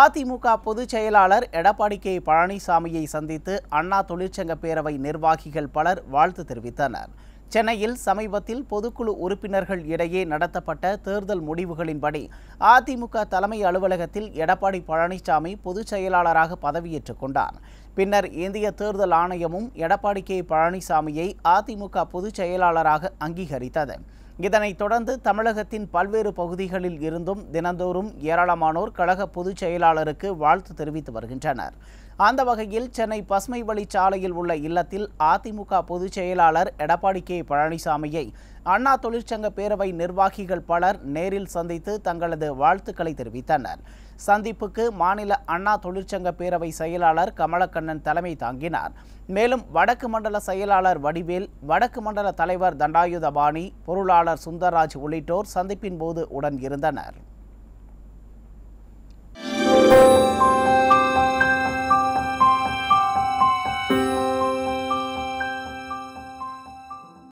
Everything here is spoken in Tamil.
அதிமுக பொதுச் செயலாளர் எடப்பாடி கே பழனிசாமியை சந்தித்து அண்ணா தொழிற்சங்க பேரவை நிர்வாகிகள் பலர் வாழ்த்து தெரிவித்தனர் சென்னையில் சமீபத்தில் பொதுக்குழு உறுப்பினர்கள் இடையே நடத்தப்பட்ட தேர்தல் முடிவுகளின்படி அதிமுக தலைமை அலுவலகத்தில் எடப்பாடி பழனிசாமி பொதுச் செயலாளராக பதவியேற்றுக் கொண்டார் பின்னர் இந்திய தேர்தல் ஆணையமும் எடப்பாடி கே பழனிசாமியை அதிமுக பொதுச் செயலாளராக அங்கீகரித்தது இதனைத் தொடர்ந்து தமிழகத்தின் பல்வேறு பகுதிகளில் இருந்தும் தினந்தோறும் ஏராளமானோர் கழக பொதுச் செயலாளருக்கு வாழ்த்து தெரிவித்து வருகின்றனர் அந்த வகையில் சென்னை பசுமை வழி சாலையில் உள்ள இல்லத்தில் அதிமுக பொதுச் செயலாளர் எடப்பாடி கே பழனிசாமியை அண்ணா தொழிற்சங்க பேரவை நிர்வாகிகள் பலர் நேரில் சந்தித்து தங்களது வாழ்த்துக்களை தெரிவித்தனர் சந்திப்புக்கு மாநில அண்ணா தொழிற்சங்க பேரவை செயலாளர் கமலக்கண்ணன் தலைமை தாங்கினார் மேலும் வடக்கு மண்டல செயலாளர் வடிவேல் வடக்கு மண்டல தலைவர் தண்டாயுதபாணி பொருளாளர் சுந்தரராஜ் உள்ளிட்டோர் சந்திப்பின் போது உடன் இருந்தனர்